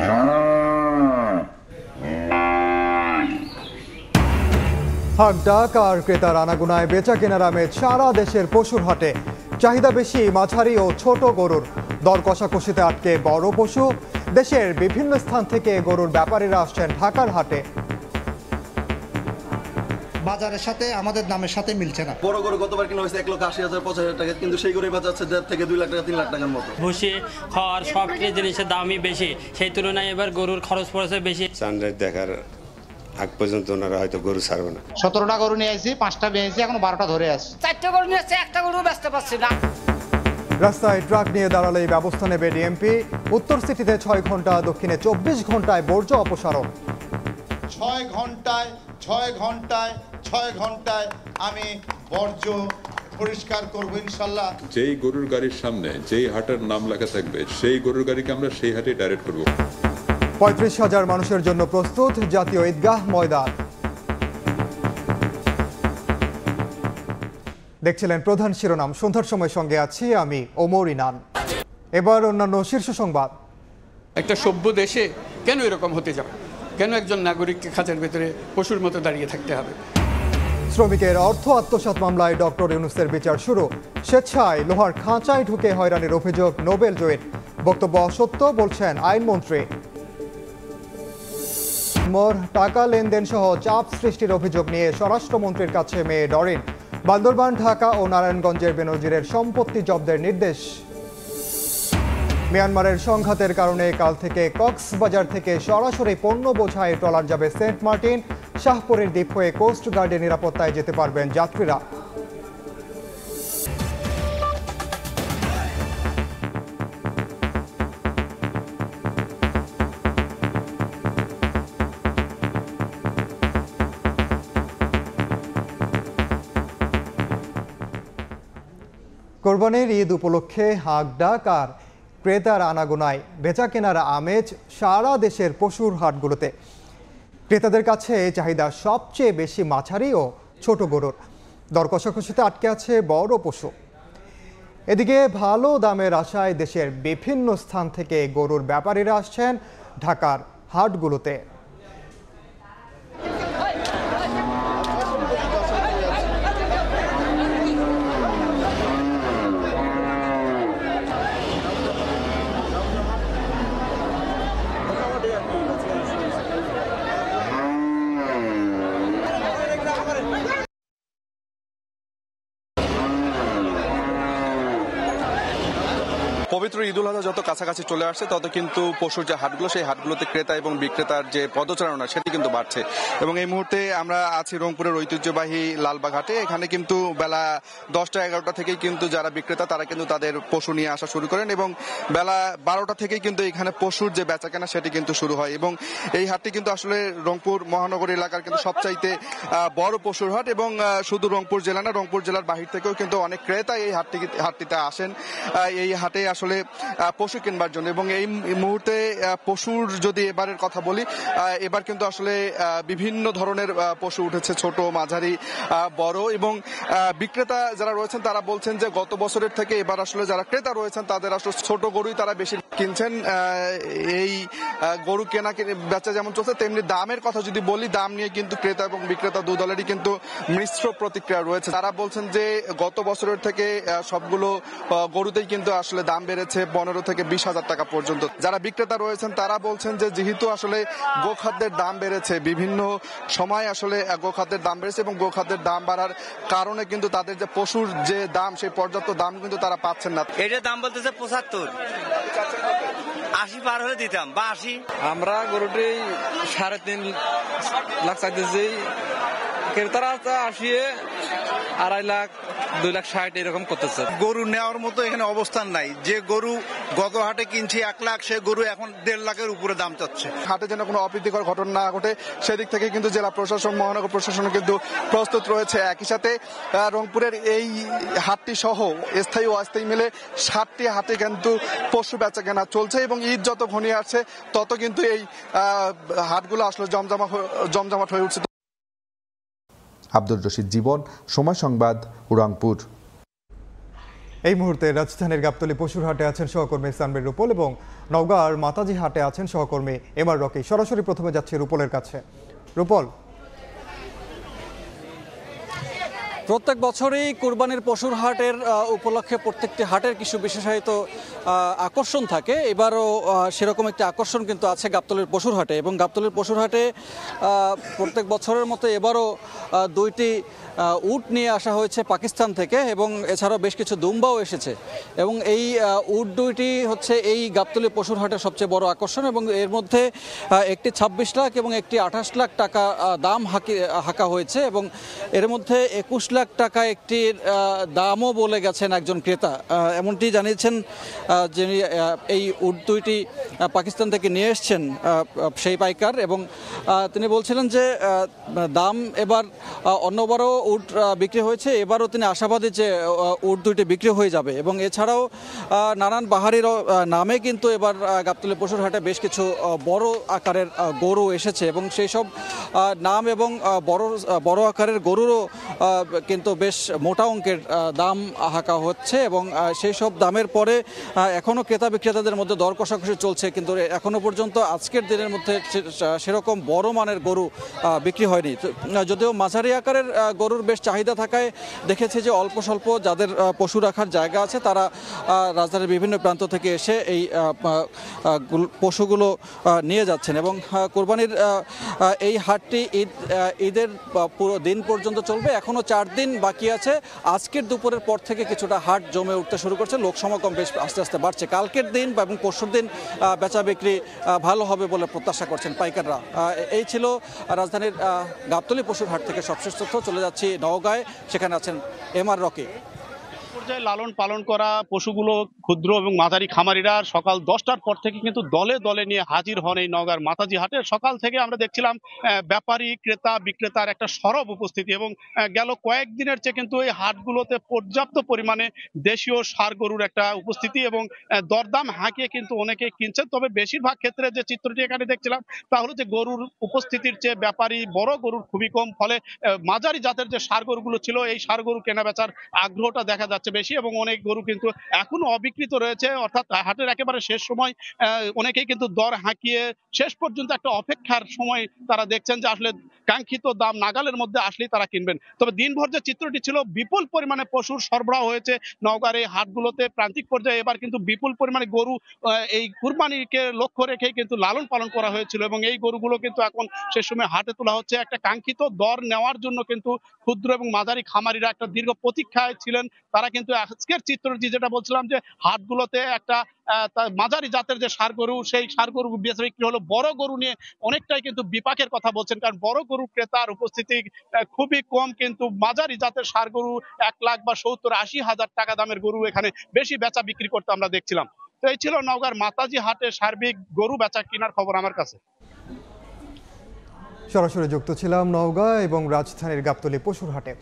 হাট ডাক আর ক্রেতার আনাগুনায় বেচা কেনার আমে সারা দেশের পশুর হাটে চাহিদা বেশি মাঝারি ও ছোট গরুর দর কষাকষিতে আটকে বড় পশু দেশের বিভিন্ন স্থান থেকে গরুর ব্যাপারীরা আসছেন ঢাকার হাটে বাজারের সাথে আমাদের দামের সাথে মিলছে না বড় গরু গতবার কিনা হয়েছে এক লক্ষ আশি হাজার পঁচাশ হাজার টাকা কিন্তু সেই গরুই বাজাচ্ছে দেড় থেকে দুই লাখ টাকা তিন লাখ টাকার মতো ভুষি খড় সব জিনিসের দামই বেশি সেই তুলনায় এবার গরুর খরচ পড়েছে বেশি সানরাইজ দেখার আগ পর্যন্ত ওনারা হয়তো গরু ছাড়বে না সতেরোটা গরু নিয়ে আসি পাঁচটা বেঁচেছি এখন বারোটা ধরে আসি চারটে গরু নিয়ে আসছে একটা গরু ব্যস্ত পাচ্ছি না রাস্তায় ট্রাক নিয়ে দাঁড়ালে ব্যবস্থা নেবে ডিএমপি উত্তর সিটিতে ছয় ঘন্টা দক্ষিণে চব্বিশ ঘন্টায় বর্জ্য অপসারণ ছয় ঘন্টায় ছয় ঘন্টায় ছয় ঘন্টায় আমি বর্জ্য পরিষ্কার করবো ইনশাল্লাহ যেই গরুর গাড়ির সামনে যেই হাটের নাম লেখা থাকবে সেই গরুর গাড়িকে আমরা সেই হাটে ডাইরেক্ট করব পঁয়ত্রিশ হাজার মানুষের জন্য প্রস্তুত জাতীয় ঈদগাহ ময়দান দেখছিলেন প্রধান শিরোনাম সন্ধ্যার সময় সঙ্গে আছি আমি ওমর ইনান এবার অন্যান্য শীর্ষ সংবাদ একটা সভ্য দেশে কেন এরকম হতে যাবে কেন একজন নাগরিককে খাঁচার ভেতরে পশুর মতো দাঁড়িয়ে থাকতে হবে শ্রমিকের অর্থ আত্মসাত মামলায় ডক্টর ইউনুসের বিচার শুরু স্বেচ্ছায় লোহার খাঁচায় ঢুকে হয়রানির অভিযোগ নোবেল জয়ের বক্তব্য অসত্য বলছেন আইনমন্ত্রী মোর টাকা লেনদেন সহ চাপ সৃষ্টির অভিযোগ নিয়ে স্বরাষ্ট্রমন্ত্রীর কাছে মেয়ে ডরিন বান্দরবান ঢাকা ও নারায়ণগঞ্জের বেনজিরের সম্পত্তি জব্দের নির্দেশ মিয়ানমারের সংঘাতের কারণে কাল থেকে কক্সবাজার থেকে সরাসরি পণ্য বোঝায় ট্রলার যাবে সেন্ট মার্টিন শাহপুরের দ্বীপ হয়ে কোস্ট গার্ডে নিরাপত্তায় যেতে পারবেন যাত্রীরা কোরবানির ঈদ উপলক্ষে হাঁকডাক আর ক্রেতার আনাগোনায় বেচা কেনার আমেজ সারা দেশের পশুর হাটগুলোতে ক্রেতাদের কাছে চাহিদা সবচেয়ে বেশি মাছারি ও ছোট গরুর দর কষাকষিতে আটকে আছে বড় পশু এদিকে ভালো দামের আশায় দেশের বিভিন্ন স্থান থেকে গরুর ব্যাপারীরা আসছেন ঢাকার হাটগুলোতে পবিত্র উল আজহা যত কাছাকাছি চলে আসছে তত কিন্তু পশুর যে হাটগুলো সেই হাটগুলোতে ক্রেতা এবং বিক্রেতার যে পদচারণা সেটি কিন্তু বাড়ছে এবং এই মুহূর্তে আমরা আছি রংপুরের ঐতিহ্যবাহী লালবাঘাটে এখানে কিন্তু বেলা দশটা এগারোটা থেকেই কিন্তু যারা বিক্রেতা তারা কিন্তু তাদের পশু নিয়ে আসা শুরু করেন এবং বেলা বারোটা থেকেই কিন্তু এখানে পশুর যে বেচাকেনা সেটি কিন্তু শুরু হয় এবং এই হাটটি কিন্তু আসলে রংপুর মহানগর এলাকার কিন্তু সবচাইতে বড় পশুর হাট এবং শুধু রংপুর জেলা না রংপুর জেলার বাহির থেকেও কিন্তু অনেক ক্রেতা এই হাটটি হাটটিতে আসেন এই হাটে আসলে আসলে পশু কিনবার জন্য এবং এই মুহূর্তে পশুর যদি এবারের কথা বলি এবার কিন্তু আসলে বিভিন্ন ধরনের পশু উঠেছে ছোট মাঝারি বড় এবং বিক্রেতা যারা রয়েছেন তারা বলছেন যে গত বছরের থেকে এবার আসলে যারা ক্রেতা রয়েছেন তাদের আসলে ছোট গরুই তারা বেশি কিনছেন এই গরু কেনা বেচা যেমন চলছে তেমনি দামের কথা যদি বলি দাম নিয়ে কিন্তু ক্রেতা এবং বিক্রেতা দু দলেরই কিন্তু মিশ্র প্রতিক্রিয়া রয়েছে তারা বলছেন যে গত বছরের থেকে সবগুলো গরুতেই কিন্তু আসলে দাম বেড়ে বেড়েছে পনেরো থেকে বিশ হাজার টাকা পর্যন্ত যারা বিক্রেতা রয়েছেন তারা বলছেন যে যেহেতু আসলে গোখাদ্যের দাম বেড়েছে বিভিন্ন সময় আসলে গোখাদ্যের দাম বেড়েছে এবং গোখাদ্যের দাম বাড়ার কারণে কিন্তু তাদের যে পশুর যে দাম সেই পর্যাপ্ত দাম কিন্তু তারা পাচ্ছেন না এটা দাম বলতেছে পঁচাত্তর আশি পার হয়ে দিতাম বা আশি আমরা গরুটি সাড়ে তিন লাখ চাইতেছি ক্রেতারা আসিয়ে আড়াই লাখ দুই লাখ ষাট এরকম করতেছে গরু নেওয়ার মতো এখানে অবস্থান নাই যে গরু গত হাটে কিনছে এক লাখ সে গরু এখন দেড় লাখের উপরে দাম চাচ্ছে হাটে যেন কোনো অপ্রীতিকর ঘটনা না ঘটে সেদিক থেকে কিন্তু জেলা প্রশাসন মহানগর প্রশাসন কিন্তু প্রস্তুত রয়েছে একই সাথে রংপুরের এই হাটটি সহ স্থায়ী ও অস্থায়ী মিলে সাতটি হাটে কিন্তু পশু বেচা কেনা চলছে এবং ঈদ যত ঘনিয়ে আসছে তত কিন্তু এই হাটগুলো আসলে জমজমা জমজমাট হয়ে উঠছে আব্দুর রশিদ জীবন সময় সংবাদ উড়াংপুর এই মুহূর্তে রাজধানীর গাবতলী পশুর হাটে আছেন সহকর্মী সানবির রুপল এবং নওগাঁর মাতাজি হাটে আছেন সহকর্মী এম আর রকি সরাসরি প্রথমে যাচ্ছে রুপলের কাছে রুপল প্রত্যেক বছরই কোরবানির পশুর হাটের উপলক্ষে প্রত্যেকটি হাটের কিছু বিশেষায়িত আকর্ষণ থাকে এবারও সেরকম একটি আকর্ষণ কিন্তু আছে গাবতলের পশুর হাটে এবং গাবতলের পশুর হাটে প্রত্যেক বছরের মতো এবারও দুইটি উট নিয়ে আসা হয়েছে পাকিস্তান থেকে এবং এছাড়াও বেশ কিছু দুম্বাও এসেছে এবং এই উট দুইটি হচ্ছে এই গাবতলি পশুর হাটের সবচেয়ে বড় আকর্ষণ এবং এর মধ্যে একটি ২৬ লাখ এবং একটি আঠাশ লাখ টাকা দাম হাঁকি হাঁকা হয়েছে এবং এর মধ্যে একুশ লাখ লাখ টাকা একটি দামও বলে গেছেন একজন ক্রেতা এমনটি জানিয়েছেন যিনি এই উর্দুইটি দুইটি পাকিস্তান থেকে নিয়ে এসছেন সেই পাইকার এবং তিনি বলছিলেন যে দাম এবার অন্যবারও উড বিক্রি হয়েছে এবারও তিনি আশাবাদী যে উড দুইটি বিক্রি হয়ে যাবে এবং এছাড়াও নানান বাহারির নামে কিন্তু এবার গাবতলি পশুর হাটে বেশ কিছু বড় আকারের গরু এসেছে এবং সেই সব নাম এবং বড় বড় আকারের গরুরও কিন্তু বেশ মোটা অঙ্কের দাম হাঁকা হচ্ছে এবং সেই সব দামের পরে এখনও ক্রেতা বিক্রেতাদের মধ্যে দর কষাকষি চলছে কিন্তু এখনও পর্যন্ত আজকের দিনের মধ্যে সেরকম বড় মানের গরু বিক্রি হয়নি যদিও মাঝারি আকারের গরুর বেশ চাহিদা থাকায় দেখেছে যে অল্প স্বল্প যাদের পশু রাখার জায়গা আছে তারা রাজধানীর বিভিন্ন প্রান্ত থেকে এসে এই পশুগুলো নিয়ে যাচ্ছেন এবং কোরবানির এই হাটটি ঈদ ঈদের পুরো দিন পর্যন্ত চলবে এখনও চার দিন বাকি আছে আজকের দুপুরের পর থেকে কিছুটা হাট জমে উঠতে শুরু করছে লোক সমাগম বেশ আস্তে আস্তে বাড়ছে কালকের দিন এবং পরশুর দিন বেচা বিক্রি ভালো হবে বলে প্রত্যাশা করছেন পাইকাররা এই ছিল রাজধানীর গাবতলী পশুর হাট থেকে সবশেষ তথ্য চলে যাচ্ছি নওগাঁয় সেখানে আছেন এম আর রকে পর্যায়ে লালন পালন করা পশুগুলো ক্ষুদ্র এবং মাঝারি খামারিরা সকাল দশটার পর থেকে কিন্তু দলে দলে নিয়ে হাজির হন এই নগার মাতাজি হাটে সকাল থেকে আমরা দেখছিলাম ব্যাপারী ক্রেতা বিক্রেতার একটা সরব উপস্থিতি এবং গেল কয়েকদিনের চেয়ে কিন্তু এই হাটগুলোতে পর্যাপ্ত পরিমাণে দেশীয় সার গরুর একটা উপস্থিতি এবং দরদাম হাঁকিয়ে কিন্তু অনেকে কিনছেন তবে বেশিরভাগ ক্ষেত্রে যে চিত্রটি এখানে দেখছিলাম তা হলো যে গরুর উপস্থিতির চেয়ে ব্যাপারী বড় গরুর খুবই কম ফলে মাঝারি জাতের যে সার গরুগুলো ছিল এই সার গরু কেনা বেচার আগ্রহটা দেখা যাচ্ছে বেশি এবং অনেক গরু কিন্তু এখনো অবিক্রি বিকৃত রয়েছে অর্থাৎ হাটের একেবারে শেষ সময় অনেকেই কিন্তু দর হাঁকিয়ে শেষ পর্যন্ত একটা অপেক্ষার সময় তারা দেখছেন যে আসলে কাঙ্ক্ষিত দাম নাগালের মধ্যে আসলেই তারা কিনবেন তবে দিনভর যে চিত্রটি ছিল বিপুল পরিমাণে পশুর সরবরাহ হয়েছে নওগাঁর এই হাটগুলোতে প্রান্তিক পর্যায়ে এবার কিন্তু বিপুল পরিমাণে গরু এই কুরবানিকে লক্ষ্য রেখে কিন্তু লালন পালন করা হয়েছিল এবং এই গরুগুলো কিন্তু এখন সে সময় হাটে তোলা হচ্ছে একটা কাঙ্ক্ষিত দর নেওয়ার জন্য কিন্তু ক্ষুদ্র এবং মাঝারি খামারিরা একটা দীর্ঘ প্রতীক্ষায় ছিলেন তারা কিন্তু আজকের চিত্রটি যেটা বলছিলাম যে হাটগুলোতে একটা মাঝারি জাতের যে সার গরু সেই সার গরু বেচা বিক্রি হলো বড় গরু নিয়ে অনেকটাই কিন্তু বিপাকের কথা বলছেন কারণ বড় গরু ক্রেতার উপস্থিতি খুবই কম কিন্তু মাঝারি জাতের সার গরু এক লাখ বা সত্তর আশি হাজার টাকা দামের গরু এখানে বেশি বেচা বিক্রি করতে আমরা দেখছিলাম তো এই ছিল নওগাঁর মাতাজি হাটে সার্বিক গরু বেচা কেনার খবর আমার কাছে সরাসরি যুক্ত ছিলাম নওগাঁ এবং রাজধানীর গাবতলী পশুর হাটে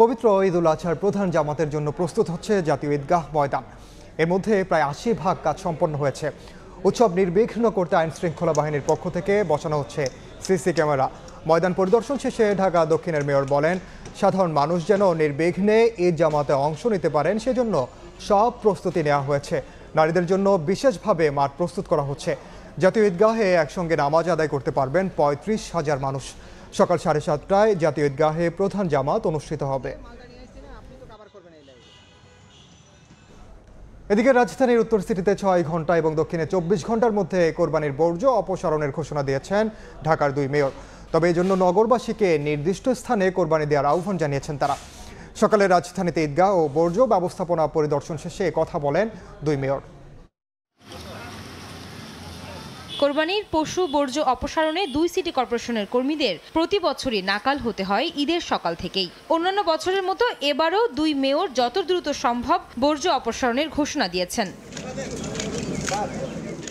পবিত্র ঈদুল আজহার প্রধান জামাতের জন্য প্রস্তুত হচ্ছে জাতীয় ঈদগাহ ময়দান এর মধ্যে প্রায় আশি ভাগ কাজ সম্পন্ন হয়েছে উৎসব নির্বিঘ্ন করতে আইন শৃঙ্খলা বাহিনীর পক্ষ থেকে বসানো হচ্ছে সিসি ক্যামেরা ময়দান পরিদর্শন শেষে ঢাকা দক্ষিণের মেয়র বলেন সাধারণ মানুষ যেন নির্বিঘ্নে ঈদ জামাতে অংশ নিতে পারেন সেজন্য সব প্রস্তুতি নেওয়া হয়েছে নারীদের জন্য বিশেষভাবে মাঠ প্রস্তুত করা হচ্ছে জাতীয় ঈদগাহে একসঙ্গে নামাজ আদায় করতে পারবেন পঁয়ত্রিশ হাজার মানুষ সকাল সাড়ে সাতটায় জাতীয় ঈদগাহে প্রধান জামাত অনুষ্ঠিত হবে এদিকে রাজধানীর উত্তর সিটিতে ছয় ঘন্টা এবং দক্ষিণে চব্বিশ ঘন্টার মধ্যে কোরবানির বর্জ্য অপসারণের ঘোষণা দিয়েছেন ঢাকার দুই মেয়র তবে এজন্য নগরবাসীকে নির্দিষ্ট স্থানে কোরবানি দেওয়ার আহ্বান জানিয়েছেন তারা সকালে রাজধানীতে ঈদগাহ ও বর্জ্য ব্যবস্থাপনা পরিদর্শন শেষে কথা বলেন দুই মেয়র কোরবানির পশু বর্জ্য অপসারণে দুই সিটি কর্পোরেশনের কর্মীদের প্রতি বছরই নাকাল হতে হয় ঈদের সকাল থেকেই অন্যান্য বছরের মতো এবারও দুই মেয়র যত দ্রুত সম্ভব বর্জ্য অপসারণের ঘোষণা দিয়েছেন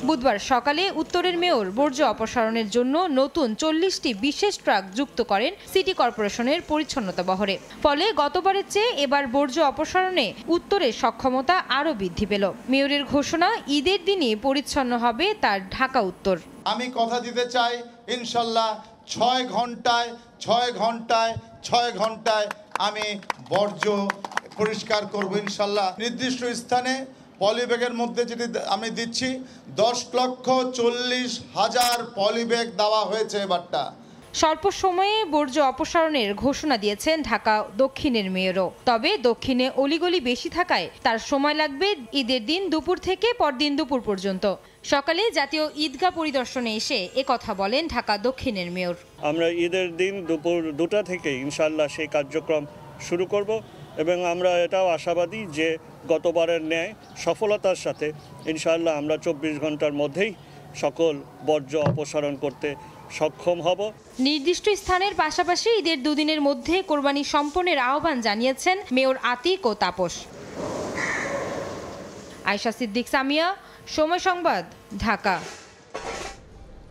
বুধবার সকালে উত্তরের মেয়র বর্জ্য অপসারণের জন্য নতুন চল্লিশটি বিশেষ ট্রাক যুক্ত করেন সিটি কর্পোরেশনের পরিচ্ছন্নতা বহরে ফলে গতবারের চেয়ে এবার বর্জ্য অপসারণে উত্তরের সক্ষমতা আরও বৃদ্ধি পেল মেয়রের ঘোষণা ঈদের দিনে পরিচ্ছন্ন হবে তার ঢাকা উত্তর আমি কথা দিতে চাই ইনশাল্লাহ ছয় ঘন্টায় ছয় ঘন্টায় ছয় ঘন্টায় আমি বর্জ্য পরিষ্কার করবো ইনশাল্লাহ নির্দিষ্ট স্থানে পলিব্যাগের মধ্যে যেটি আমি দিচ্ছি দশ লক্ষ চল্লিশ হাজার পলিব্যাগ দেওয়া হয়েছে এবারটা স্বল্প সময়ে বর্জ্য অপসারণের ঘোষণা দিয়েছেন ঢাকা দক্ষিণের মেয়রও তবে দক্ষিণে অলিগলি বেশি থাকায় তার সময় লাগবে ঈদের দিন দুপুর থেকে পরদিন দুপুর পর্যন্ত সকালে জাতীয় ঈদগাহ পরিদর্শনে এসে কথা বলেন ঢাকা দক্ষিণের মেয়র আমরা ঈদের দিন দুপুর দুটা থেকে ইনশাল্লাহ সেই কার্যক্রম শুরু করব এবং আমরা এটাও আশাবাদী যে গতবারের ন্যায় সফলতার সাথে ইনশাআল্লাহ আমরা চব্বিশ ঘন্টার মধ্যেই সকল বর্জ্য অপসারণ করতে সক্ষম হব নির্দিষ্ট স্থানের পাশাপাশি ঈদের দুদিনের মধ্যে কোরবানি সম্পনের আহ্বান জানিয়েছেন মেয়র আতিক ও তাপস আয়সা সিদ্দিক সামিয়া সময় সংবাদ ঢাকা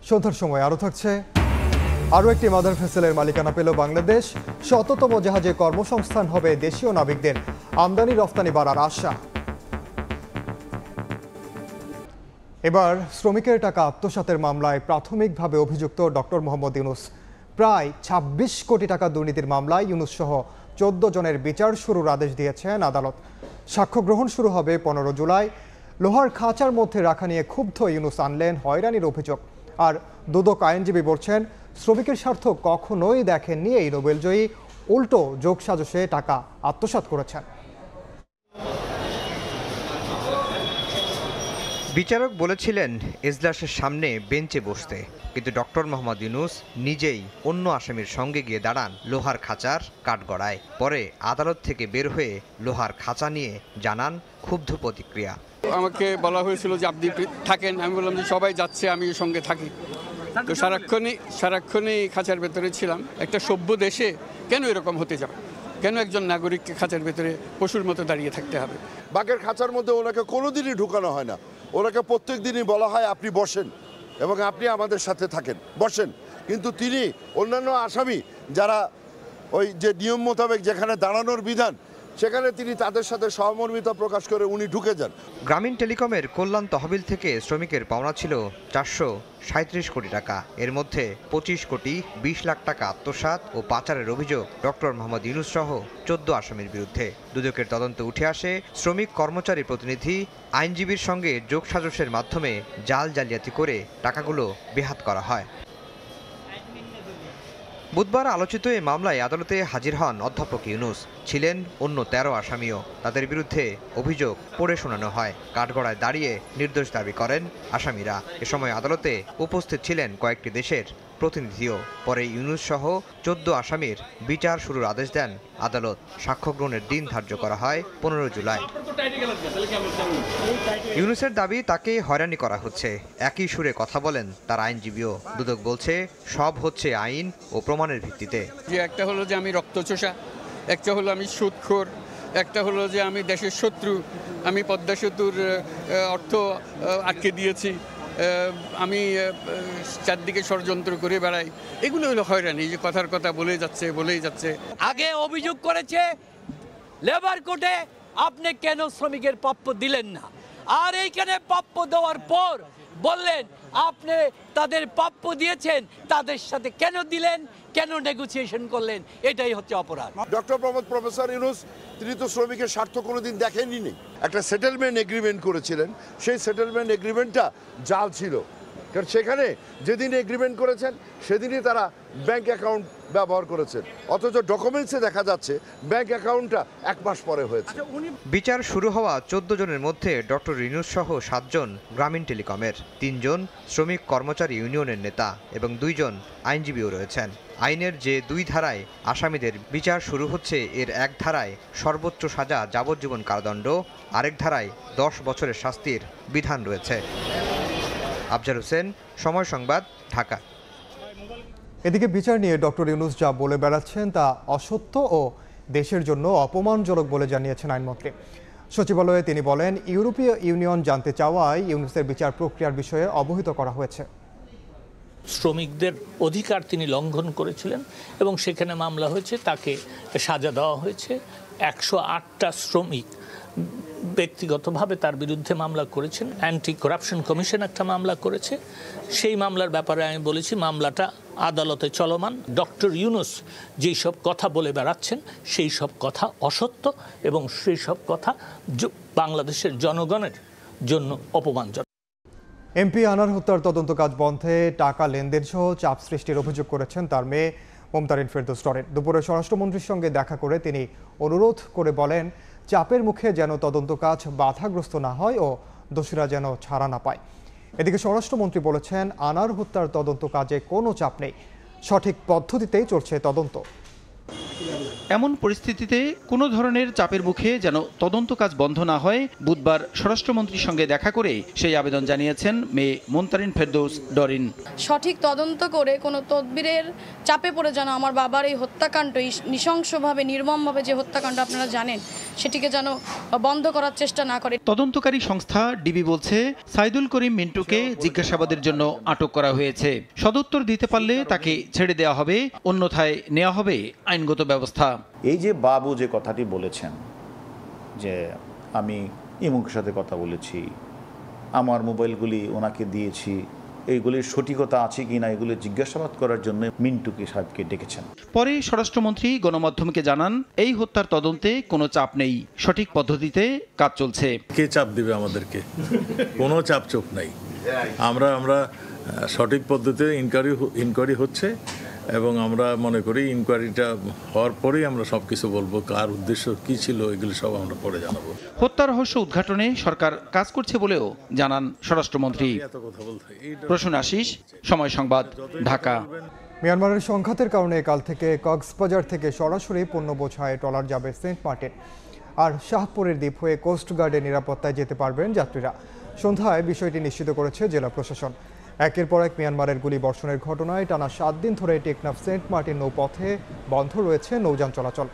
সন্ধ্যার সময় আরও থাকছে আরও একটি মাদার ফেসেলের মালিকানা পেল বাংলাদেশ শততম জাহাজে কর্মসংস্থান হবে দেশীয় নাবিকদের আমদানি রফতানি বাড়ার আশা এবার শ্রমিকের টাকা আত্মসাতের মামলায় প্রাথমিকভাবে অভিযুক্ত ডক্টর মোহাম্মদ ইউনুস প্রায় ২৬ কোটি টাকা দুর্নীতির মামলায় ইউনুস সহ চোদ্দ জনের বিচার শুরুর আদেশ দিয়েছেন আদালত সাক্ষ্য গ্রহণ শুরু হবে পনেরো জুলাই লোহার খাঁচার মধ্যে রাখা নিয়ে ক্ষুব্ধ ইউনুস আনলেন হয়রানির অভিযোগ আর দুদক আইনজীবী বলছেন শ্রমিকের স্বার্থ কখনোই দেখেননি এই নোবেলজয়ী উল্টো যোগসাজসে টাকা আত্মসাত করেছেন বিচারক বলেছিলেন এজলাসের সামনে বেঞ্চে বসতে কিন্তু ডক্টর মোহাম্মদ ইউনুস নিজেই অন্য আসামির সঙ্গে গিয়ে দাঁড়ান লোহার খাঁচার কাঠগড়ায় পরে আদালত থেকে বের হয়ে লোহার খাঁচা নিয়ে জানান ক্ষুব্ধ প্রতিক্রিয়া আমাকে বলা হয়েছিল যে আপনি থাকেন আমি বললাম যে সবাই যাচ্ছে আমি সঙ্গে থাকি তো সারাক্ষণই সারাক্ষণই খাঁচার ভেতরে ছিলাম একটা সভ্য দেশে কেন এরকম হতে যাবে কেন একজন নাগরিককে খাঁচার ভেতরে পশুর মতো দাঁড়িয়ে থাকতে হবে বাঘের খাঁচার মধ্যে ওনাকে কোনোদিনই ঢুকানো হয় না ওনাকে প্রত্যেক দিনই বলা হয় আপনি বসেন এবং আপনি আমাদের সাথে থাকেন বসেন কিন্তু তিনি অন্যান্য আসামি যারা ওই যে নিয়ম মোতাবেক যেখানে দাঁড়ানোর বিধান সেখানে তিনি তাদের সাথে সহমর্মিতা প্রকাশ করে উনি ঢুকে যান গ্রামীণ টেলিকমের কল্যাণ তহবিল থেকে শ্রমিকের পাওনা ছিল চারশো সাঁত্রিশ কোটি টাকা এর মধ্যে পঁচিশ কোটি বিশ লাখ টাকা আত্মসাত ও পাচারের অভিযোগ ডক্টর মোহাম্মদ ইউনুস সহ চোদ্দ আসামির বিরুদ্ধে দুদকের তদন্তে উঠে আসে শ্রমিক কর্মচারী প্রতিনিধি আইনজীবীর সঙ্গে যোগসাজসের মাধ্যমে জাল জালিয়াতি করে টাকাগুলো বেহাত করা হয় বুধবার আলোচিত এই মামলায় আদালতে হাজির হন অধ্যাপক ইউনুস ছিলেন অন্য তেরো আসামিও তাদের বিরুদ্ধে অভিযোগ পড়ে শোনানো হয় কাঠগড়ায় দাঁড়িয়ে নির্দোষ দাবি করেন আসামিরা এ সময় আদালতে উপস্থিত ছিলেন কয়েকটি দেশের প্রতিনিধিও পরে ইউনুস সহ চোদ্দ আসামির বিচার শুরুর আদেশ দেন আদালত সাক্ষ্য গ্রহণের দিন ধার্য করা হয় পনেরো জুলাই ইউনুসের দাবি তাকে হয়রানি করা হচ্ছে একই সুরে কথা বলেন তার আইনজীবীও দুদক বলছে সব হচ্ছে আইন ও প্রমাণের ভিত্তিতে যে একটা হলো যে আমি রক্তচোষা একটা হলো আমি সুৎখোর একটা হলো যে আমি দেশের শত্রু আমি পদ্মা সেতুর অর্থ আটকে দিয়েছি আমি চারদিকে ষড়যন্ত্র করে বেড়াই এগুলো হলো হয়রানি যে কথার কথা বলে যাচ্ছে বলেই যাচ্ছে আগে অভিযোগ করেছে লেবার কোর্টে আপনি কেন শ্রমিকের প্রাপ্য দিলেন না আর এইখানে প্রাপ্য দেওয়ার পর বললেন আপনি তাদের প্রাপ্য দিয়েছেন তাদের সাথে কেন দিলেন কেন নেগোসিয়েশন করলেন এটাই হচ্ছে অপরাধ ডক্টর প্রমোদ প্রফেসর ইউনুস তিনি তো শ্রমিকের স্বার্থ কোনো দিন দেখেননি একটা সেটেলমেন্ট এগ্রিমেন্ট করেছিলেন সেই সেটেলমেন্ট এগ্রিমেন্টটা জাল ছিল কারণ সেখানে যেদিন এগ্রিমেন্ট করেছেন সেদিনই তারা ব্যাঙ্ক অ্যাকাউন্ট ব্যবহার করেছেন অথচ ডকুমেন্টসে দেখা যাচ্ছে ব্যাঙ্ক অ্যাকাউন্টটা এক মাস পরে হয়েছে আচ্ছা, বিচার শুরু হওয়া চোদ্দ জনের মধ্যে ডক্টর রিনুস সহ সাতজন গ্রামীণ টেলিকমের তিনজন শ্রমিক কর্মচারী ইউনিয়নের নেতা এবং দুইজন আইনজীবীও রয়েছেন আইনের যে দুই ধারায় আসামিদের বিচার শুরু হচ্ছে এর এক ধারায় সর্বোচ্চ সাজা যাবজ্জীবন কারাদণ্ড আরেক ধারায় দশ বছরের শাস্তির বিধান রয়েছে আফজাল হোসেন সময় সংবাদ ঢাকা এদিকে বিচার নিয়ে ডক্টর ইউনুস যা বলে বেড়াচ্ছেন তা অসত্য ও দেশের জন্য অপমানজনক বলে জানিয়েছেন আইনমন্ত্রী সচিবালয়ে তিনি বলেন ইউরোপীয় ইউনিয়ন জানতে চাওয়ায় ইউনুসের বিচার প্রক্রিয়ার বিষয়ে অবহিত করা হয়েছে শ্রমিকদের অধিকার তিনি লঙ্ঘন করেছিলেন এবং সেখানে মামলা হয়েছে তাকে সাজা দেওয়া হয়েছে একশো আটটা শ্রমিক ব্যক্তিগতভাবে তার বিরুদ্ধে মামলা করেছেন অ্যান্টি করাপশন কমিশন একটা মামলা করেছে সেই মামলার ব্যাপারে আমি বলেছি মামলাটা আদালতে চলমান ডক্টর ইউনুস যেই সব কথা বলে বেড়াচ্ছেন সেই সব কথা অসত্য এবং সেই সব কথা বাংলাদেশের জনগণের জন্য অপমানজনক এমপি আনার হত্যার তদন্ত কাজ বন্ধে টাকা লেনদেন সহ চাপ সৃষ্টির অভিযোগ করেছেন তার মেয়ে মমতার ফেরদৌস টরেন দুপুরে স্বরাষ্ট্রমন্ত্রীর সঙ্গে দেখা করে তিনি অনুরোধ করে বলেন চাপের মুখে যেন তদন্ত কাজ বাধাগ্রস্ত না হয় ও দোষীরা যেন ছাড়া না পায় এদিকে স্বরাষ্ট্রমন্ত্রী বলেছেন আনার হত্যার তদন্ত কাজে কোনো চাপ নেই সঠিক পদ্ধতিতেই চলছে তদন্ত এমন পরিস্থিতিতে কোনো ধরনের চাপের মুখে যেন তদন্ত কাজ বন্ধ না হয় বুধবার স্বরাষ্ট্রমন্ত্রীর সঙ্গে দেখা করে সেই আবেদন জানিয়েছেন মেয়ে মন্তারিন ফেরদৌস ডরিন সঠিক তদন্ত করে কোনো তদবিরের চাপে পড়ে যেন আমার বাবার এই হত্যাকাণ্ড নৃশংসভাবে নির্মমভাবে যে হত্যাকাণ্ড আপনারা জানেন সেটিকে যেন বন্ধ করার চেষ্টা না করে তদন্তকারী সংস্থা ডিবি বলছে সাইদুল করিম মিন্টুকে জিজ্ঞাসাবাদের জন্য আটক করা হয়েছে সদুত্তর দিতে পারলে তাকে ছেড়ে দেওয়া হবে অন্যথায় নেওয়া হবে আইন আইনগত ব্যবস্থা এই যে বাবু যে কথাটি বলেছেন যে আমি ইমুকের সাথে কথা বলেছি আমার মোবাইলগুলি ওনাকে দিয়েছি এইগুলির সঠিকতা আছে কি না এগুলো জিজ্ঞাসাবাদ করার জন্য মিন্টুকে সাহেবকে ডেকেছেন পরে স্বরাষ্ট্রমন্ত্রী গণমাধ্যমকে জানান এই হত্যার তদন্তে কোনো চাপ নেই সঠিক পদ্ধতিতে কাজ চলছে কে চাপ দিবে আমাদেরকে কোনো চাপ চোপ নাই আমরা আমরা সঠিক পদ্ধতিতে ইনকোয়ারি ইনকোয়ারি হচ্ছে এবং আমরা মনে করি ইনকোয়ারিটা হওয়ার পরেই আমরা সব কিছু বলবো কার উদ্দেশ্য কি ছিল এগুলো সব আমরা পরে জানাবো হত্যা রহস্য উদ্ঘাটনে সরকার কাজ করছে বলেও জানান স্বরাষ্ট্রমন্ত্রী প্রসূন আশিস সময় সংবাদ ঢাকা মিয়ানমারের সংঘাতের কারণে কাল থেকে কক্সবাজার থেকে সরাসরি পণ্য বোঝায় ট্রলার যাবে সেন্ট মার্টিন আর শাহপুরের দ্বীপ হয়ে কোস্টগার্ডের নিরাপত্তায় যেতে পারবেন যাত্রীরা সন্ধ্যায় বিষয়টি নিশ্চিত করেছে জেলা প্রশাসন একের পর এক মিয়ানমারের গুলি বর্ষণের ঘটনায় টানা সাত দিন ধরে টেকনাফ সেন্ট মার্টিন নৌপথে বন্ধ রয়েছে নৌযান চলাচল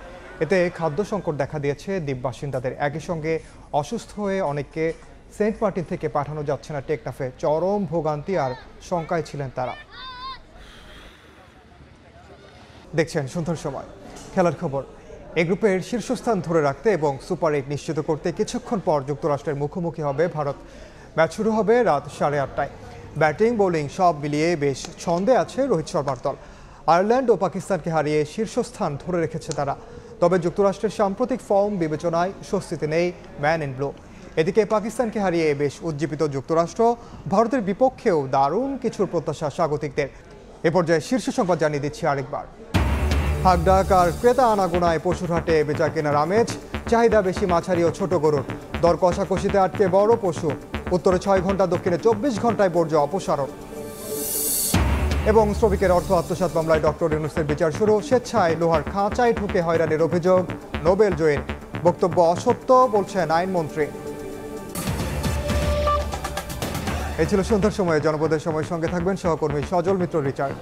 এতে খাদ্য সংকট দেখা দিয়েছে দ্বীপ বাসিন্দাদের একই সঙ্গে অসুস্থ হয়ে অনেককে সেন্ট মার্টিন থেকে পাঠানো যাচ্ছে না টেকনাফে চরম ভোগান্তি আর শঙ্কায় ছিলেন তারা দেখছেন সুন্দর সময় খেলার খবর এ গ্রুপের শীর্ষস্থান ধরে রাখতে এবং সুপার এইট নিশ্চিত করতে কিছুক্ষণ পর যুক্তরাষ্ট্রের মুখোমুখি হবে ভারত ম্যাচ শুরু হবে রাত সাড়ে আটটায় ব্যাটিং বোলিং সব মিলিয়ে বেশ ছন্দে আছে রোহিত শর্মার দল আয়ারল্যান্ড ও পাকিস্তানকে হারিয়ে শীর্ষস্থান ধরে রেখেছে তারা তবে যুক্তরাষ্ট্রের সাম্প্রতিক ফর্ম বিবেচনায় স্বস্তিতে নেই ম্যান ইন ব্লু এদিকে পাকিস্তানকে হারিয়ে বেশ উজ্জীবিত যুক্তরাষ্ট্র ভারতের বিপক্ষেও দারুণ কিছুর প্রত্যাশা স্বাগতিকদের এ পর্যায়ে শীর্ষ সংবাদ জানিয়ে দিচ্ছি আরেকবার হাকডাক আর ক্রেতা আনাগোনায় পশুরহাটে বেচা কেনার আমেজ চাহিদা বেশি মাঝারি ও ছোট গরুর দর কষাকষিতে আটকে বড় পশু উত্তরে ছয় ঘন্টা দক্ষিণে চব্বিশ ঘন্টায় বর্জ্য অপসারণ এবং শ্রমিকের অর্থ আত্মসাত মামলায় ডক্টর ইউনুসের বিচার শুরু স্বেচ্ছায় লোহার খাঁচায় ঢুকে হয়রানির অভিযোগ নোবেল জয়ের বক্তব্য অসত্য বলছেন আইনমন্ত্রী এই ছিল সন্ধ্যার সময়ে জনপদের সময় সঙ্গে থাকবেন সহকর্মী সজল মিত্র রিচার্ড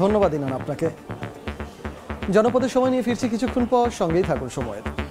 ধন্যবাদ ইনান আপনাকে জনপদের সময় নিয়ে ফিরছি কিছুক্ষণ পর সঙ্গেই থাকুন সময়ের